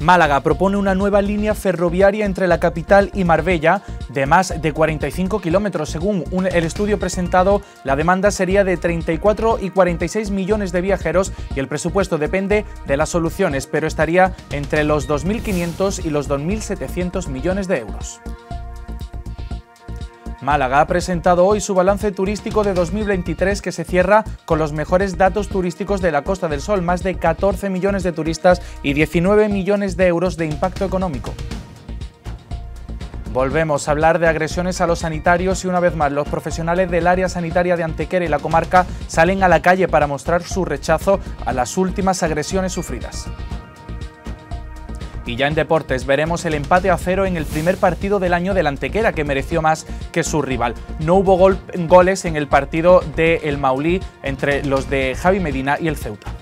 Málaga propone una nueva línea ferroviaria entre la capital y Marbella de más de 45 kilómetros. Según el estudio presentado, la demanda sería de 34 y 46 millones de viajeros y el presupuesto depende de las soluciones, pero estaría entre los 2.500 y los 2.700 millones de euros. Málaga ha presentado hoy su balance turístico de 2023 que se cierra con los mejores datos turísticos de la Costa del Sol, más de 14 millones de turistas y 19 millones de euros de impacto económico. Volvemos a hablar de agresiones a los sanitarios y una vez más los profesionales del área sanitaria de Antequera y la comarca salen a la calle para mostrar su rechazo a las últimas agresiones sufridas. Y ya en deportes veremos el empate a cero en el primer partido del año del Antequera, que mereció más que su rival. No hubo goles en el partido del el Maulí entre los de Javi Medina y el Ceuta.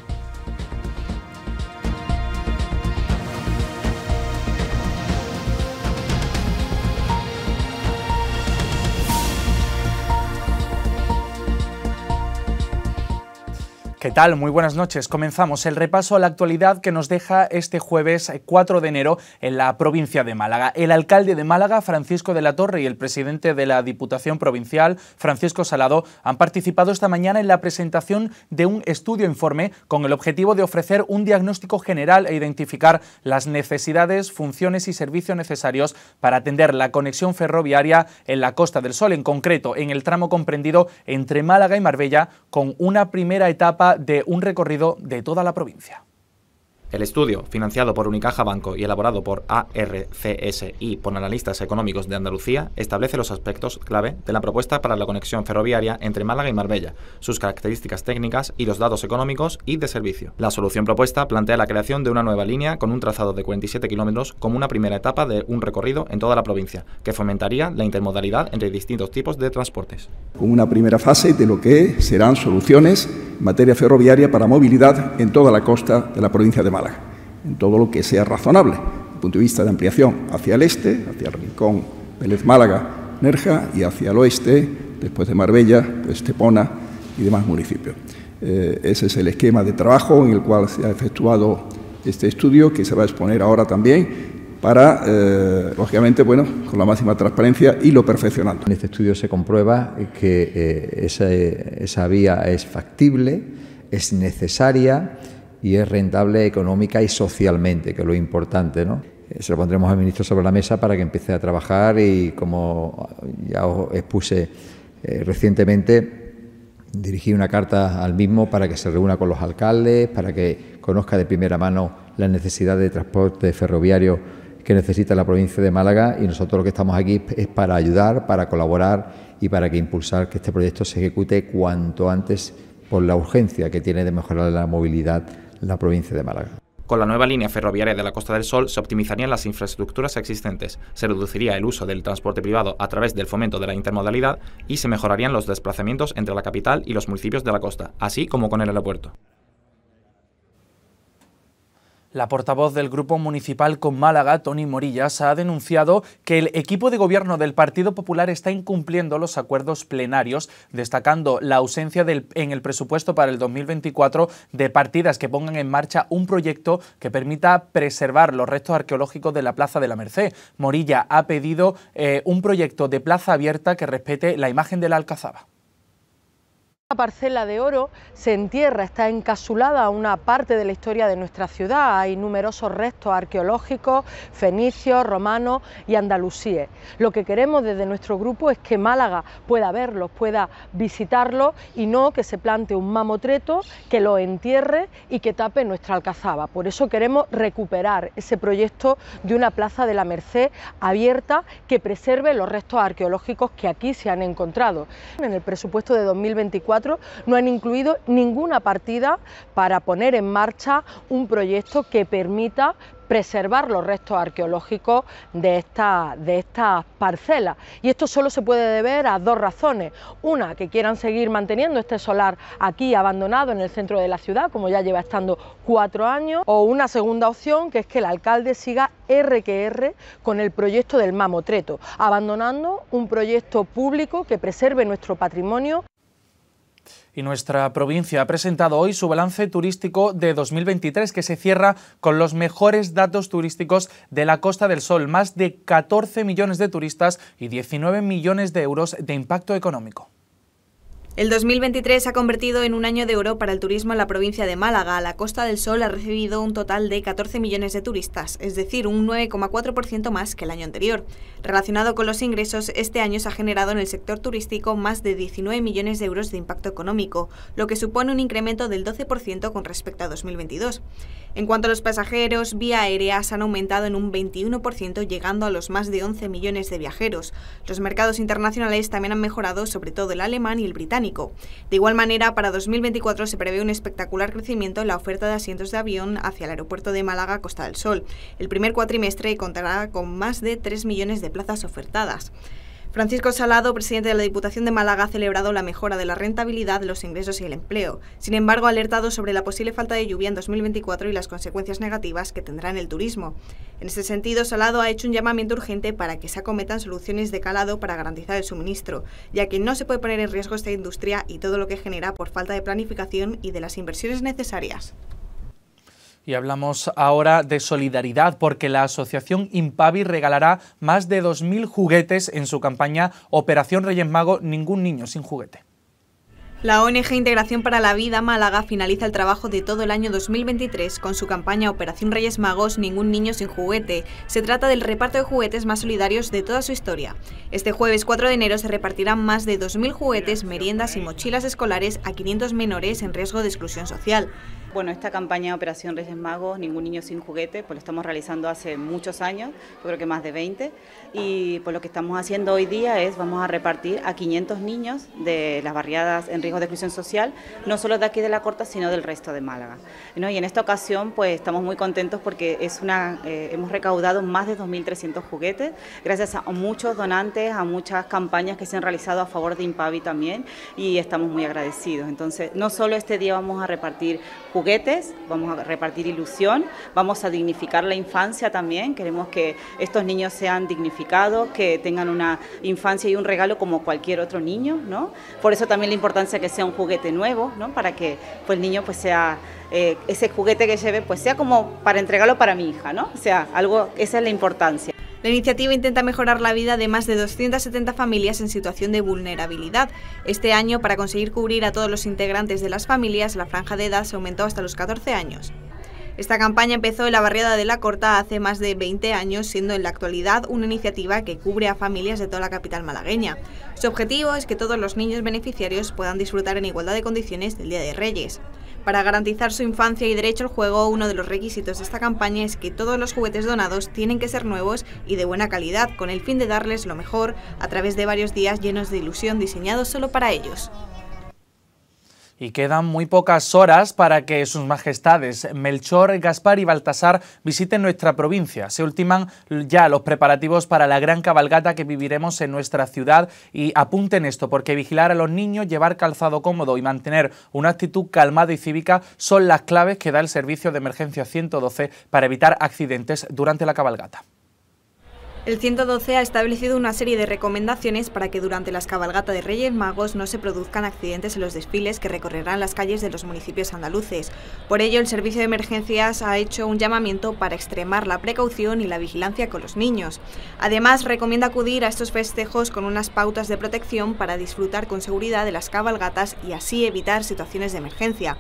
¿Qué tal? Muy buenas noches. Comenzamos el repaso a la actualidad que nos deja este jueves 4 eh, de enero en la provincia de Málaga. El alcalde de Málaga, Francisco de la Torre, y el presidente de la Diputación Provincial, Francisco Salado, han participado esta mañana en la presentación de un estudio informe con el objetivo de ofrecer un diagnóstico general e identificar las necesidades, funciones y servicios necesarios para atender la conexión ferroviaria en la Costa del Sol, en concreto en el tramo comprendido entre Málaga y Marbella, con una primera etapa de un recorrido de toda la provincia. El estudio, financiado por Unicaja Banco y elaborado por ARCSI por analistas económicos de Andalucía, establece los aspectos clave de la propuesta para la conexión ferroviaria entre Málaga y Marbella, sus características técnicas y los datos económicos y de servicio. La solución propuesta plantea la creación de una nueva línea con un trazado de 47 kilómetros como una primera etapa de un recorrido en toda la provincia, que fomentaría la intermodalidad entre distintos tipos de transportes. Con una primera fase de lo que serán soluciones en materia ferroviaria para movilidad en toda la costa de la provincia de Málaga en todo lo que sea razonable, desde el punto de vista de ampliación hacia el este, hacia el rincón Vélez Málaga, Nerja, y hacia el oeste, después de Marbella, Estepona pues, y demás municipios. Eh, ese es el esquema de trabajo en el cual se ha efectuado este estudio, que se va a exponer ahora también para, eh, lógicamente, bueno, con la máxima transparencia y lo perfeccionando. En este estudio se comprueba que eh, esa, vía es factible, es necesaria y es rentable económica y socialmente, que es lo importante, ¿no? Se lo pondremos al ministro sobre la mesa para que empiece a trabajar y como ya os expuse eh, recientemente, dirigí una carta al mismo para que se reúna con los alcaldes, para que conozca de primera mano ...la necesidad de transporte ferroviario que necesita la provincia de Málaga y nosotros lo que estamos aquí es para ayudar, para colaborar y para que impulsar que este proyecto se ejecute cuanto antes por la urgencia que tiene de mejorar la movilidad la provincia de Málaga. Con la nueva línea ferroviaria de la Costa del Sol se optimizarían las infraestructuras existentes, se reduciría el uso del transporte privado a través del fomento de la intermodalidad y se mejorarían los desplazamientos entre la capital y los municipios de la costa, así como con el aeropuerto. La portavoz del Grupo Municipal con Málaga, Toni Morillas, ha denunciado que el equipo de gobierno del Partido Popular está incumpliendo los acuerdos plenarios, destacando la ausencia en el presupuesto para el 2024 de partidas que pongan en marcha un proyecto que permita preservar los restos arqueológicos de la Plaza de la Merced. Morilla ha pedido eh, un proyecto de plaza abierta que respete la imagen de la Alcazaba. La parcela de oro se entierra, está encasulada a una parte de la historia de nuestra ciudad. Hay numerosos restos arqueológicos, fenicios, romanos y andalusíes. Lo que queremos desde nuestro grupo es que Málaga pueda verlos, pueda visitarlos y no que se plante un mamotreto que lo entierre y que tape nuestra alcazaba. Por eso queremos recuperar ese proyecto de una plaza de la Merced abierta que preserve los restos arqueológicos que aquí se han encontrado. En el presupuesto de 2024 no han incluido ninguna partida para poner en marcha un proyecto que permita preservar los restos arqueológicos de esta de estas parcelas. Y esto solo se puede deber a dos razones. Una, que quieran seguir manteniendo este solar aquí abandonado en el centro de la ciudad, como ya lleva estando cuatro años. O una segunda opción, que es que el alcalde siga R que con el proyecto del mamotreto, abandonando un proyecto público que preserve nuestro patrimonio y nuestra provincia ha presentado hoy su balance turístico de 2023 que se cierra con los mejores datos turísticos de la Costa del Sol, más de 14 millones de turistas y 19 millones de euros de impacto económico. El 2023 ha convertido en un año de oro para el turismo en la provincia de Málaga. La Costa del Sol ha recibido un total de 14 millones de turistas, es decir, un 9,4% más que el año anterior. Relacionado con los ingresos, este año se ha generado en el sector turístico más de 19 millones de euros de impacto económico, lo que supone un incremento del 12% con respecto a 2022. En cuanto a los pasajeros, vía aéreas han aumentado en un 21%, llegando a los más de 11 millones de viajeros. Los mercados internacionales también han mejorado, sobre todo el alemán y el británico de igual manera, para 2024 se prevé un espectacular crecimiento en la oferta de asientos de avión hacia el aeropuerto de Málaga Costa del Sol. El primer cuatrimestre contará con más de 3 millones de plazas ofertadas. Francisco Salado, presidente de la Diputación de Málaga, ha celebrado la mejora de la rentabilidad, los ingresos y el empleo. Sin embargo, ha alertado sobre la posible falta de lluvia en 2024 y las consecuencias negativas que tendrá en el turismo. En este sentido, Salado ha hecho un llamamiento urgente para que se acometan soluciones de calado para garantizar el suministro, ya que no se puede poner en riesgo esta industria y todo lo que genera por falta de planificación y de las inversiones necesarias. Y hablamos ahora de solidaridad, porque la asociación Impavi regalará más de 2.000 juguetes en su campaña Operación Reyes Mago, ningún niño sin juguete. La ONG Integración para la Vida Málaga finaliza el trabajo de todo el año 2023 con su campaña Operación Reyes Magos Ningún Niño sin Juguete. Se trata del reparto de juguetes más solidarios de toda su historia. Este jueves 4 de enero se repartirán más de 2.000 juguetes, meriendas y mochilas escolares a 500 menores en riesgo de exclusión social. Bueno, esta campaña Operación Reyes Magos, Ningún Niño sin Juguete, pues lo estamos realizando hace muchos años, yo creo que más de 20, y pues lo que estamos haciendo hoy día es vamos a repartir a 500 niños de las barriadas en riesgo de exclusión social, no solo de aquí de La Corta, sino del resto de Málaga. ¿no? Y en esta ocasión pues estamos muy contentos porque es una, eh, hemos recaudado más de 2.300 juguetes, gracias a muchos donantes, a muchas campañas que se han realizado a favor de Impavi también, y estamos muy agradecidos. Entonces, no solo este día vamos a repartir juguetes, vamos a repartir ilusión, vamos a dignificar la infancia también, queremos que estos niños sean dignificados, que tengan una infancia y un regalo como cualquier otro niño, ¿no? Por eso también la importancia que que sea un juguete nuevo, ¿no? Para que pues, el niño pues sea, eh, ese juguete que lleve pues sea como para entregarlo para mi hija, ¿no? O sea, algo, esa es la importancia. La iniciativa intenta mejorar la vida de más de 270 familias en situación de vulnerabilidad. Este año, para conseguir cubrir a todos los integrantes de las familias, la franja de edad se aumentó hasta los 14 años. Esta campaña empezó en la barriada de La Corta hace más de 20 años, siendo en la actualidad una iniciativa que cubre a familias de toda la capital malagueña. Su objetivo es que todos los niños beneficiarios puedan disfrutar en igualdad de condiciones del Día de Reyes. Para garantizar su infancia y derecho al juego, uno de los requisitos de esta campaña es que todos los juguetes donados tienen que ser nuevos y de buena calidad, con el fin de darles lo mejor a través de varios días llenos de ilusión diseñados solo para ellos y quedan muy pocas horas para que sus majestades Melchor, Gaspar y Baltasar visiten nuestra provincia. Se ultiman ya los preparativos para la gran cabalgata que viviremos en nuestra ciudad y apunten esto porque vigilar a los niños, llevar calzado cómodo y mantener una actitud calmada y cívica son las claves que da el servicio de emergencia 112 para evitar accidentes durante la cabalgata. El 112 ha establecido una serie de recomendaciones para que durante las cabalgatas de Reyes Magos no se produzcan accidentes en los desfiles que recorrerán las calles de los municipios andaluces. Por ello, el Servicio de Emergencias ha hecho un llamamiento para extremar la precaución y la vigilancia con los niños. Además, recomienda acudir a estos festejos con unas pautas de protección para disfrutar con seguridad de las cabalgatas y así evitar situaciones de emergencia.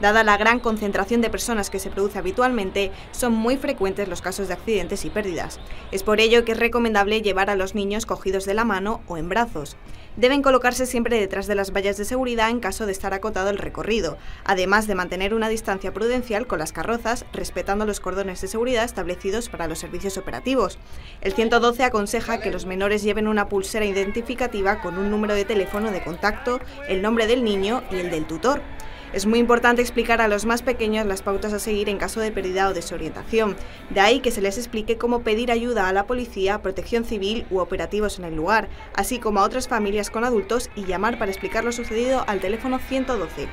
Dada la gran concentración de personas que se produce habitualmente, son muy frecuentes los casos de accidentes y pérdidas. Es por ello que es recomendable llevar a los niños cogidos de la mano o en brazos. Deben colocarse siempre detrás de las vallas de seguridad en caso de estar acotado el recorrido, además de mantener una distancia prudencial con las carrozas, respetando los cordones de seguridad establecidos para los servicios operativos. El 112 aconseja que los menores lleven una pulsera identificativa con un número de teléfono de contacto, el nombre del niño y el del tutor. Es muy importante explicar a los más pequeños las pautas a seguir en caso de pérdida o desorientación. De ahí que se les explique cómo pedir ayuda a la policía, protección civil u operativos en el lugar, así como a otras familias con adultos y llamar para explicar lo sucedido al teléfono 112.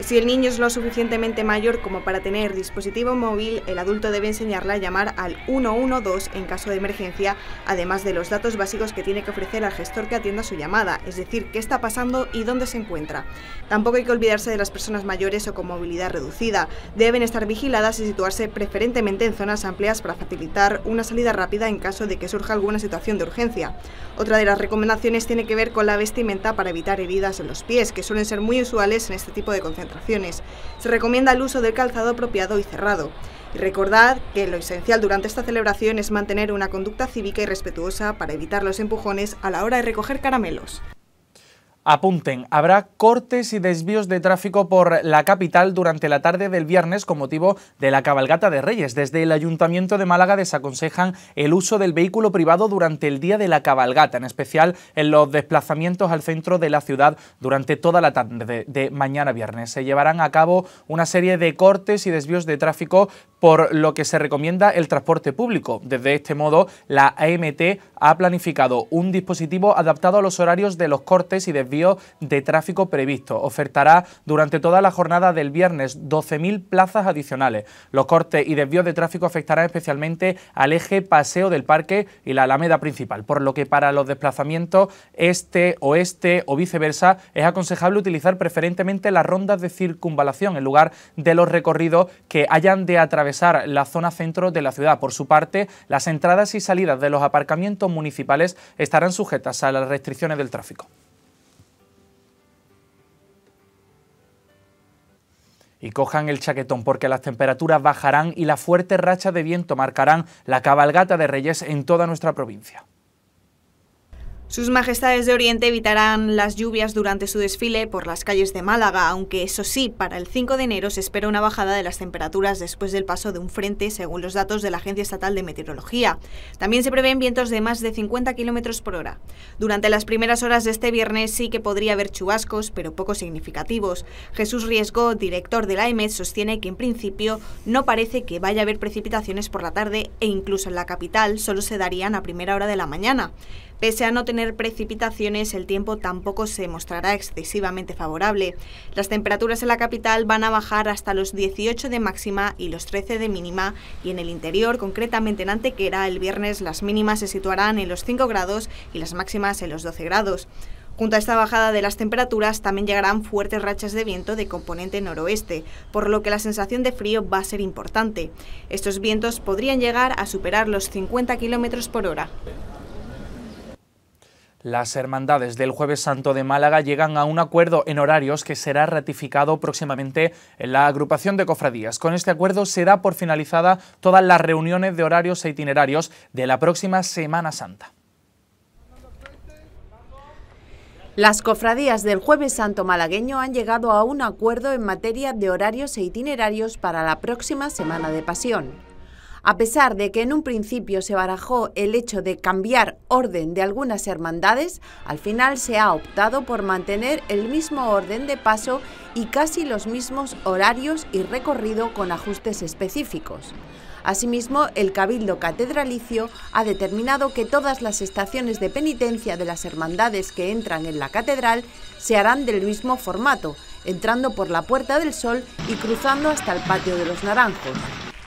Si el niño es lo suficientemente mayor como para tener dispositivo móvil, el adulto debe enseñarle a llamar al 112 en caso de emergencia, además de los datos básicos que tiene que ofrecer al gestor que atienda su llamada, es decir, qué está pasando y dónde se encuentra. Tampoco hay que olvidarse de las personas mayores o con movilidad reducida. Deben estar vigiladas y situarse preferentemente en zonas amplias para facilitar una salida rápida en caso de que surja alguna situación de urgencia. Otra de las recomendaciones tiene que ver con la vestimenta para evitar heridas en los pies, que suelen ser muy usuales en este tipo de concentraciones se recomienda el uso del calzado apropiado y cerrado. Y recordad que lo esencial durante esta celebración es mantener una conducta cívica y respetuosa para evitar los empujones a la hora de recoger caramelos. Apunten, habrá cortes y desvíos de tráfico por la capital durante la tarde del viernes con motivo de la cabalgata de Reyes. Desde el Ayuntamiento de Málaga desaconsejan el uso del vehículo privado durante el día de la cabalgata, en especial en los desplazamientos al centro de la ciudad durante toda la tarde de mañana viernes. Se llevarán a cabo una serie de cortes y desvíos de tráfico por lo que se recomienda el transporte público. Desde este modo, la AMT ha planificado un dispositivo adaptado a los horarios de los cortes y desvíos de tráfico previsto. Ofertará durante toda la jornada del viernes 12.000 plazas adicionales. Los cortes y desvíos de tráfico afectarán especialmente al eje Paseo del Parque y la Alameda principal, por lo que para los desplazamientos este, oeste o viceversa es aconsejable utilizar preferentemente las rondas de circunvalación en lugar de los recorridos que hayan de atravesar la zona centro de la ciudad. Por su parte, las entradas y salidas de los aparcamientos municipales estarán sujetas a las restricciones del tráfico. y cojan el chaquetón porque las temperaturas bajarán y la fuerte racha de viento marcarán la cabalgata de Reyes en toda nuestra provincia. Sus Majestades de Oriente evitarán las lluvias durante su desfile por las calles de Málaga, aunque eso sí, para el 5 de enero se espera una bajada de las temperaturas después del paso de un frente, según los datos de la Agencia Estatal de Meteorología. También se prevén vientos de más de 50 km por hora. Durante las primeras horas de este viernes sí que podría haber chubascos, pero poco significativos. Jesús Riesgo, director de la sostiene que en principio no parece que vaya a haber precipitaciones por la tarde e incluso en la capital solo se darían a primera hora de la mañana. Pese a no tener precipitaciones, el tiempo tampoco se mostrará excesivamente favorable. Las temperaturas en la capital van a bajar hasta los 18 de máxima y los 13 de mínima y en el interior, concretamente en Antequera, el viernes las mínimas se situarán en los 5 grados y las máximas en los 12 grados. Junto a esta bajada de las temperaturas también llegarán fuertes rachas de viento de componente noroeste, por lo que la sensación de frío va a ser importante. Estos vientos podrían llegar a superar los 50 kilómetros por hora. Las hermandades del Jueves Santo de Málaga llegan a un acuerdo en horarios que será ratificado próximamente en la agrupación de cofradías. Con este acuerdo se da por finalizada todas las reuniones de horarios e itinerarios de la próxima Semana Santa. Las cofradías del Jueves Santo malagueño han llegado a un acuerdo en materia de horarios e itinerarios para la próxima Semana de Pasión. A pesar de que en un principio se barajó el hecho de cambiar orden de algunas hermandades, al final se ha optado por mantener el mismo orden de paso y casi los mismos horarios y recorrido con ajustes específicos. Asimismo, el Cabildo Catedralicio ha determinado que todas las estaciones de penitencia de las hermandades que entran en la catedral se harán del mismo formato, entrando por la Puerta del Sol y cruzando hasta el Patio de los Naranjos.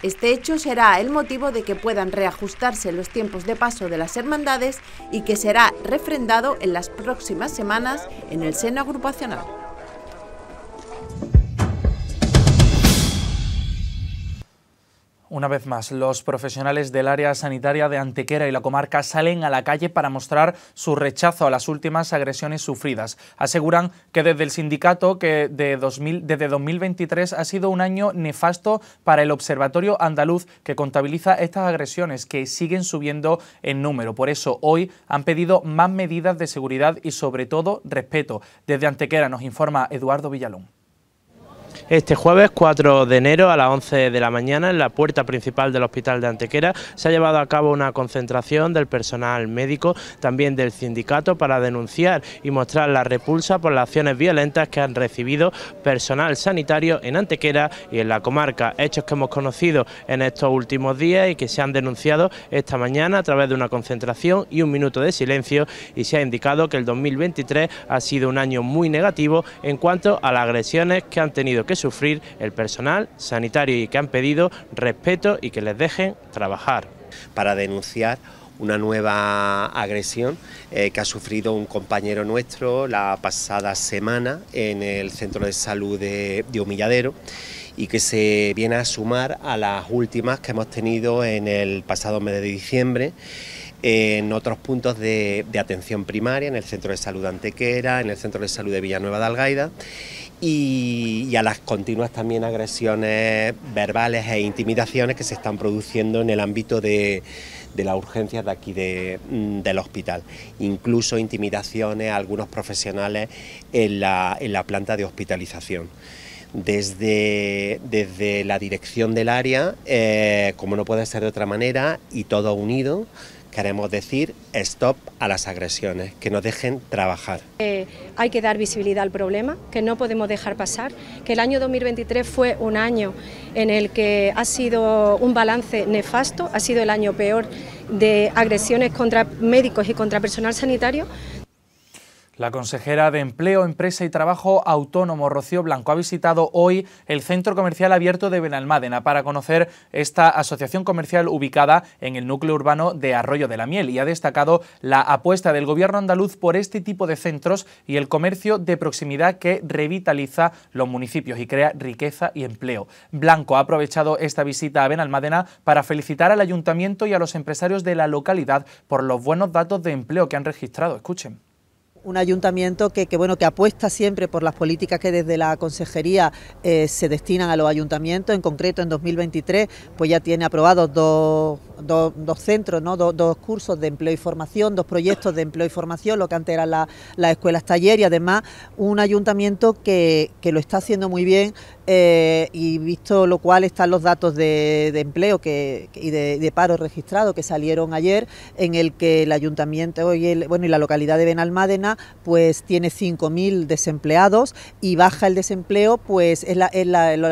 Este hecho será el motivo de que puedan reajustarse los tiempos de paso de las hermandades y que será refrendado en las próximas semanas en el seno agrupacional. Una vez más, los profesionales del área sanitaria de Antequera y la comarca salen a la calle para mostrar su rechazo a las últimas agresiones sufridas. Aseguran que desde el sindicato que de 2000, desde 2023 ha sido un año nefasto para el Observatorio Andaluz que contabiliza estas agresiones que siguen subiendo en número. Por eso hoy han pedido más medidas de seguridad y sobre todo respeto. Desde Antequera nos informa Eduardo Villalón. Este jueves 4 de enero a las 11 de la mañana en la puerta principal del Hospital de Antequera se ha llevado a cabo una concentración del personal médico, también del sindicato, para denunciar y mostrar la repulsa por las acciones violentas que han recibido personal sanitario en Antequera y en la comarca. Hechos que hemos conocido en estos últimos días y que se han denunciado esta mañana a través de una concentración y un minuto de silencio y se ha indicado que el 2023 ha sido un año muy negativo en cuanto a las agresiones que han tenido que sufrir el personal sanitario y que han pedido respeto y que les dejen trabajar. Para denunciar una nueva agresión eh, que ha sufrido un compañero nuestro la pasada semana en el centro de salud de, Humilladero y que se viene a sumar a las últimas que hemos tenido en el pasado mes de diciembre en otros puntos de, de atención primaria, en el centro de salud Antequera, en el centro de salud de Villanueva de Algaida y, a las continuas también agresiones verbales e intimidaciones que se están produciendo en el ámbito de, de las urgencias de aquí mm, del hospital. Incluso intimidaciones a algunos profesionales en la, planta de hospitalización. Desde, la dirección del área, eh, como no puede ser de otra manera, y todo unido, Queremos decir stop a las agresiones, que nos dejen trabajar. Eh, hay que dar visibilidad al problema, que no podemos dejar pasar, que el año 2023 fue un año en el que ha sido un balance nefasto, ha sido el año peor de agresiones contra médicos y contra personal sanitario, la consejera de Empleo, Empresa y Trabajo Autónomo, Rocío Blanco, ha visitado hoy el Centro Comercial Abierto de Benalmádena para conocer esta asociación comercial ubicada en el núcleo urbano de Arroyo de la Miel y ha destacado la apuesta del gobierno andaluz por este tipo de centros y el comercio de proximidad que revitaliza los municipios y crea riqueza y empleo. Blanco ha aprovechado esta visita a Benalmádena para felicitar al ayuntamiento y a los empresarios de la localidad por los buenos datos de empleo que han registrado. Escuchen un ayuntamiento que, bueno que apuesta siempre por las políticas que desde la consejería eh, se destinan a los ayuntamientos en concreto en 2023 pues ya tiene aprobados dos, centros no dos, cursos de empleo y formación dos proyectos de empleo y formación lo que antes eran las escuelas taller y además un ayuntamiento que, lo está haciendo muy bien eh, y visto lo cual están los datos de, empleo que, y de, paro registrado que salieron ayer en el que el ayuntamiento bueno y la localidad de Benalmádena pues tiene 5.000 desempleados y baja el desempleo, pues es la,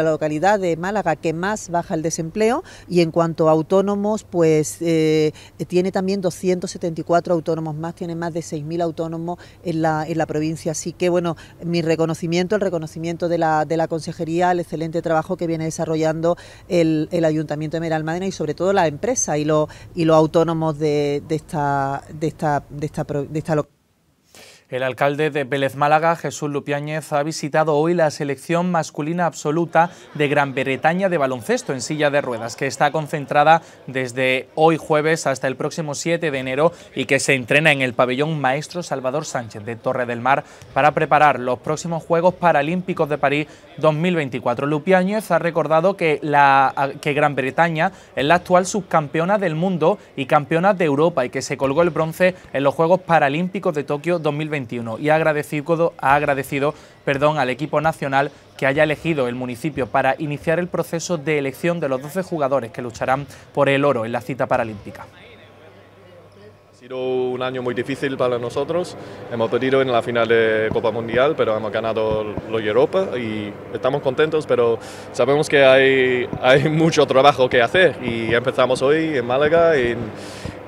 localidad de Málaga que más baja el desempleo y en cuanto a autónomos, pues eh, tiene también 274 autónomos más, tiene más de 6.000 autónomos en la, provincia. Así que bueno, mi reconocimiento, el reconocimiento de la, de la Consejería, el excelente trabajo que viene desarrollando el, Ayuntamiento de Meralmadena y sobre todo la empresa y, los y los autónomos de, esta, esta, de esta localidad. El alcalde de Vélez Málaga, Jesús Lupiáñez, ha visitado hoy la selección masculina absoluta de Gran Bretaña de baloncesto en silla de ruedas, que está concentrada desde hoy jueves hasta el próximo 7 de enero y que se entrena en el pabellón Maestro Salvador Sánchez de Torre del Mar para preparar los próximos Juegos Paralímpicos de París 2024. Lupiáñez ha recordado que, que Gran Bretaña es la actual subcampeona del mundo y campeona de Europa y que se colgó el bronce en los Juegos Paralímpicos de Tokio 2024 y ha agradecido, ha agradecido perdón, al equipo nacional que haya elegido el municipio para iniciar el proceso de elección de los 12 jugadores que lucharán por el oro en la cita paralímpica. Ha sido un año muy difícil para nosotros. Hemos perdido en la final de Copa Mundial, pero hemos ganado los Europa y estamos contentos, pero sabemos que hay, hay mucho trabajo que hacer y empezamos hoy en Málaga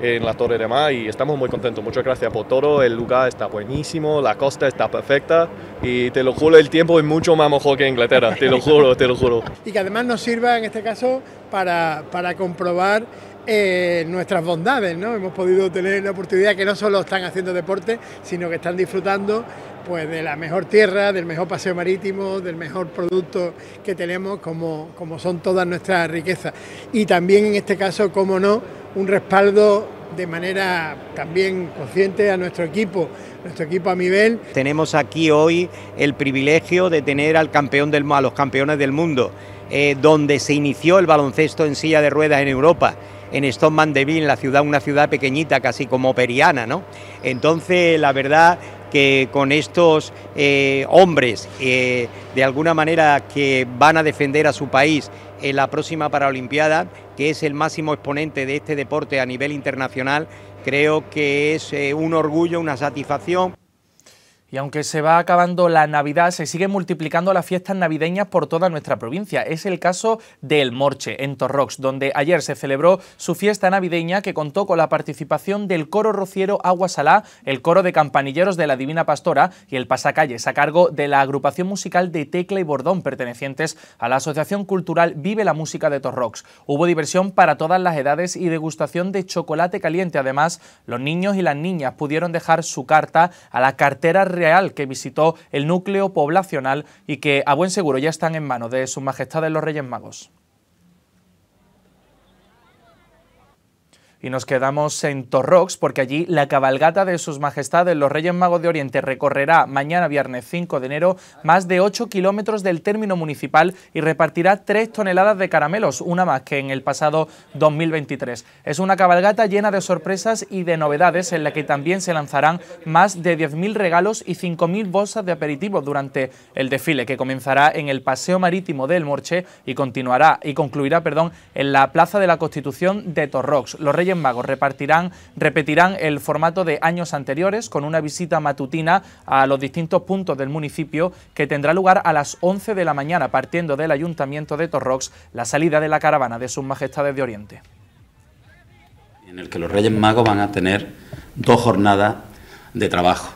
en la Torre de Mar y estamos muy contentos. Muchas gracias por todo, el lugar está buenísimo, la costa está perfecta y te lo juro, el tiempo es mucho más mejor que Inglaterra, te lo juro, te lo juro. Y que además nos sirva en este caso para, comprobar eh, nuestras bondades, ¿no? Hemos podido tener la oportunidad que no solo están haciendo deporte, sino que están disfrutando pues de la mejor tierra, del mejor paseo marítimo, del mejor producto que tenemos, como, como son todas nuestras riquezas. Y también en este caso, como no, un respaldo de manera también consciente a nuestro equipo, nuestro equipo a nivel. Tenemos aquí hoy el privilegio de tener al campeón del, a los campeones del mundo, eh, donde se inició el baloncesto en silla de ruedas en Europa en de Mandeville, la ciudad, una ciudad pequeñita, casi como periana, ¿no? Entonces, la verdad que con estos eh, hombres, eh, de alguna manera, que van a defender a su país en la próxima Paralimpiada, que es el máximo exponente de este deporte a nivel internacional, creo que es eh, un orgullo, una satisfacción. Y aunque se va acabando la Navidad, se siguen multiplicando las fiestas navideñas por toda nuestra provincia. Es el caso del Morche, en Torrox, donde ayer se celebró su fiesta navideña que contó con la participación del coro rociero Aguasalá, el coro de campanilleros de la Divina Pastora y el pasacalles a cargo de la agrupación musical de Tecla y Bordón, pertenecientes a la Asociación Cultural Vive la Música de Torrox. Hubo diversión para todas las edades y degustación de chocolate caliente. Además, los niños y las niñas pudieron dejar su carta a la cartera Real, que visitó el núcleo poblacional y que a buen seguro ya están en manos de sus majestades los Reyes Magos. Y nos quedamos en Torrox porque allí la cabalgata de sus majestades los Reyes Magos de Oriente recorrerá mañana viernes 5 de enero más de 8 kilómetros del término municipal y repartirá 3 toneladas de caramelos, una más que en el pasado 2023. Es una cabalgata llena de sorpresas y de novedades en la que también se lanzarán más de 10.000 regalos y 5.000 bolsas de aperitivos durante el desfile que comenzará en el Paseo Marítimo del Morche y continuará y concluirá, perdón, en la Plaza de la Constitución de Torrox. Los Reyes Reyes Magos. Repartirán, repetirán el formato de años anteriores con una visita matutina a los distintos puntos del municipio que tendrá lugar a las 11 de la mañana partiendo del Ayuntamiento de Torrox la salida de la caravana de sus majestades de Oriente. En el que los Reyes Magos van a tener dos jornadas de trabajo,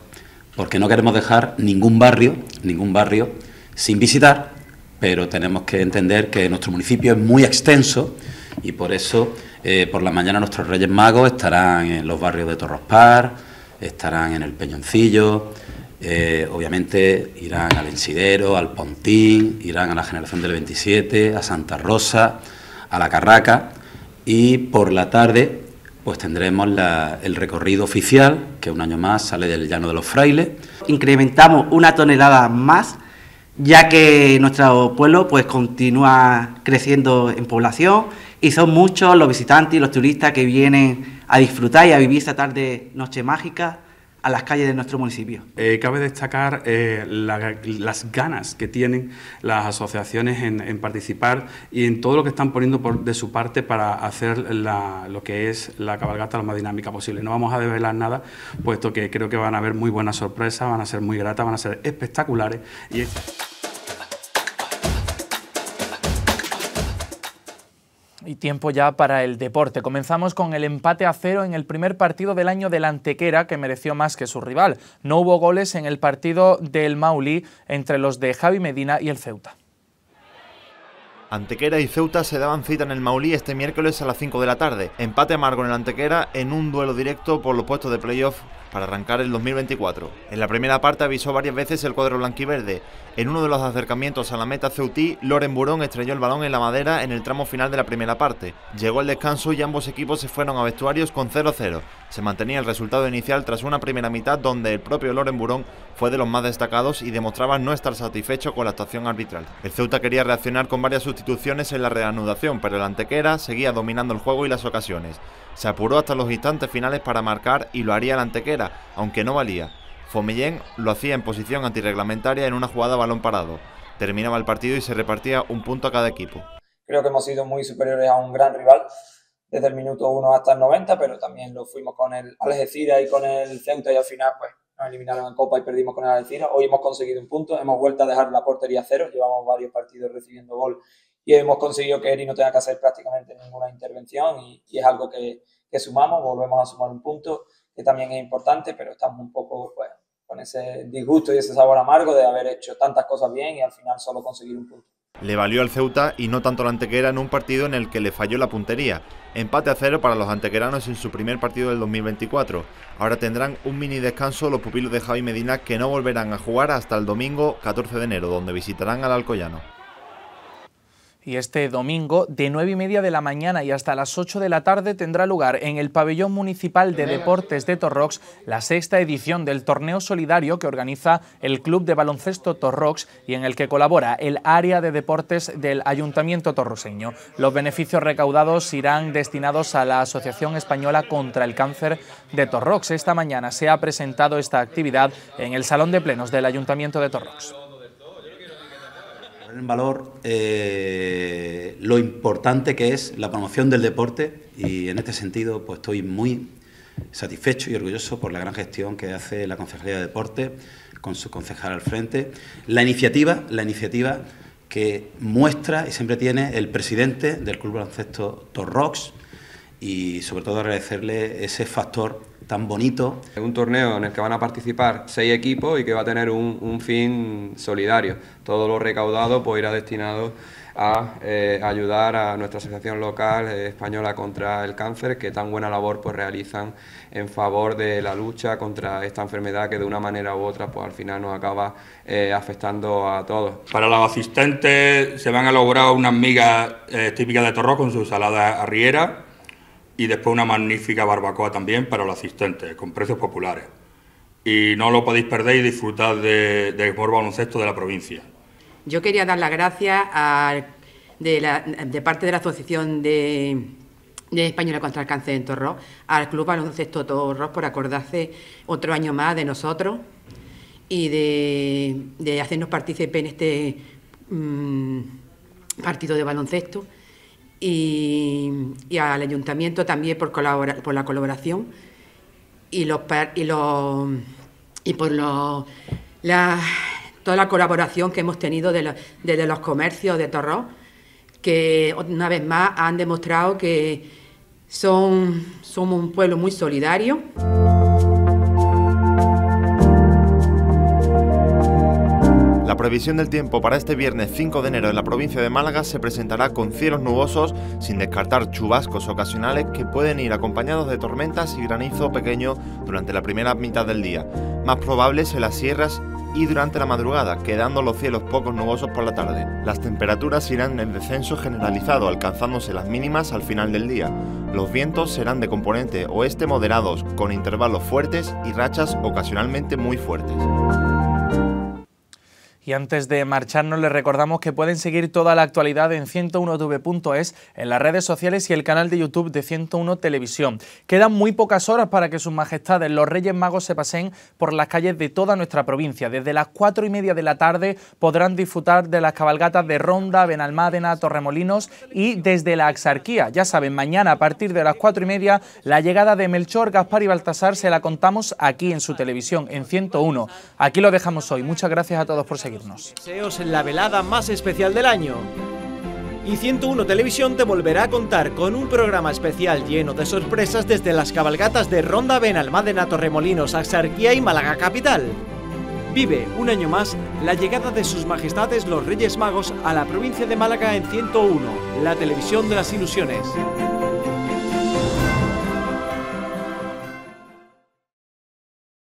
porque no queremos dejar ningún barrio, ningún barrio sin visitar, pero tenemos que entender que nuestro municipio es muy extenso y por eso eh, por la mañana nuestros Reyes Magos estarán en los barrios de Torrospar, estarán en el Peñoncillo, eh, obviamente irán al Ensidero, al Pontín, irán a la Generación del 27, a Santa Rosa, a la Carraca y por la tarde pues tendremos el recorrido oficial que un año más sale del Llano de los Frailes. Incrementamos una tonelada más ya que nuestro pueblo pues continúa creciendo en población y son muchos los visitantes y los turistas que vienen a disfrutar y a vivir esta tarde noche mágica a las calles de nuestro municipio. Eh, cabe destacar eh, las ganas que tienen las asociaciones en, participar y en todo lo que están poniendo de su parte para hacer lo que es la cabalgata lo más dinámica posible. No vamos a develar nada, puesto que creo que van a haber muy buenas sorpresas, van a ser muy gratas, van a ser espectaculares. y tiempo ya para el deporte. Comenzamos con el empate a cero en el primer partido del año del Antequera, que mereció más que su rival. No hubo goles en el partido del Maulí entre los de Javi Medina y el Ceuta. Antequera y Ceuta se daban cita en el Maulí este miércoles a las 5 de la tarde. Empate amargo en el Antequera en un duelo directo por los puestos de playoff para arrancar el 2024. En la primera parte avisó varias veces el cuadro blanquiverde. En uno de los acercamientos a la meta ceutí, Loren Burón estrelló el balón en la madera en el tramo final de la primera parte. Llegó el descanso y ambos equipos se fueron a vestuarios con 0-0 se mantenía el resultado inicial tras una primera mitad donde el propio Loren Burón fue de los más destacados y demostraba no estar satisfecho con la actuación arbitral. El Ceuta quería reaccionar con varias sustituciones en la reanudación, pero el Antequera seguía dominando el juego y las ocasiones. Se apuró hasta los instantes finales para marcar y lo haría el Antequera, aunque no valía. Fomellén lo hacía en posición antirreglamentaria en una jugada balón parado. Terminaba el partido y se repartía un punto a cada equipo. Creo que hemos sido muy superiores a un gran rival desde el minuto 1 hasta el 90, pero también lo fuimos con el Algeciras y con el Ceuta y al final pues nos eliminaron en Copa y perdimos con el Algeciras. Hoy hemos conseguido un punto, hemos vuelto a dejar la portería cero, llevamos varios partidos recibiendo gol y hemos conseguido que Eri no tenga que hacer prácticamente ninguna intervención y, es algo que, que, sumamos, volvemos a sumar un punto que también es importante, pero estamos un poco pues, con ese disgusto y ese sabor amargo de haber hecho tantas cosas bien y al final solo conseguir un punto le valió al Ceuta y no tanto al Antequera en un partido en el que le falló la puntería. Empate a cero para los antequeranos en su primer partido del 2024. Ahora tendrán un mini descanso los pupilos de Javi Medina que no volverán a jugar hasta el domingo 14 de enero, donde visitarán al Alcoyano. Y este domingo, de 9 y media de la mañana y hasta las 8 de la tarde, tendrá lugar en el Pabellón Municipal de Deportes de Torrox la sexta edición del torneo solidario que organiza el Club de Baloncesto Torrox y en el que colabora el Área de Deportes del Ayuntamiento Torroseño. Los beneficios recaudados irán destinados a la Asociación Española contra el Cáncer de Torrox. Esta mañana se ha presentado esta actividad en el Salón de Plenos del Ayuntamiento de Torrox en valor eh, lo importante que es la promoción del deporte y en este sentido pues estoy muy satisfecho y orgulloso por la gran gestión que hace la Concejalía de Deporte con su concejal al frente. La iniciativa, la iniciativa que muestra y siempre tiene el presidente del Club Baloncesto Torrox y sobre todo agradecerle ese factor tan bonito. Es un torneo en el que van a participar seis equipos y que va a tener un, fin solidario. Todo lo recaudado pues, irá destinado a eh, ayudar a nuestra asociación local eh, española contra el cáncer, que tan buena labor pues, realizan en favor de la lucha contra esta enfermedad que de una manera u otra pues, al final nos acaba eh, afectando a todos. Para los asistentes se van a lograr unas migas típicas de Torro con su salada arriera y después una magnífica barbacoa también para los asistentes, con precios populares. Y no lo podéis perder y disfrutar del de baloncesto de la provincia. Yo quería dar las gracias de, parte de la Asociación de, Española contra el Cáncer en Torros, al Club Baloncesto Torros por acordarse otro año más de nosotros y de, hacernos partícipe en este mm, partido de baloncesto y, al ayuntamiento también por, la colaboración y, los, y, y por toda la colaboración que hemos tenido desde los comercios de Torró, que una vez más han demostrado que son, somos un pueblo muy solidario. La previsión del tiempo para este viernes 5 de enero en la provincia de Málaga se presentará con cielos nubosos, sin descartar chubascos ocasionales que pueden ir acompañados de tormentas y granizo pequeño durante la primera mitad del día, más probables en las sierras y durante la madrugada, quedando los cielos pocos nubosos por la tarde. Las temperaturas irán en descenso generalizado, alcanzándose las mínimas al final del día. Los vientos serán de componente oeste moderados, con intervalos fuertes y rachas ocasionalmente muy fuertes. Y antes de marcharnos, les recordamos que pueden seguir toda la actualidad en 101tv.es, en las redes sociales y el canal de YouTube de 101 Televisión. Quedan muy pocas horas para que sus majestades, los Reyes Magos, se pasen por las calles de toda nuestra provincia. Desde las 4 y media de la tarde podrán disfrutar de las cabalgatas de Ronda, Benalmádena, Torremolinos y desde la Axarquía. Ya saben, mañana a partir de las 4 y media, la llegada de Melchor, Gaspar y Baltasar se la contamos aquí en su televisión, en 101. Aquí lo dejamos hoy. Muchas gracias a todos por seguir. Seos en la velada más especial del año. Y 101 Televisión te volverá a contar con un programa especial lleno de sorpresas desde las cabalgatas de Ronda Benalmádena, Torremolinos, Axarquía y Málaga Capital. Vive, un año más, la llegada de sus majestades los Reyes Magos a la provincia de Málaga en 101, la televisión de las ilusiones.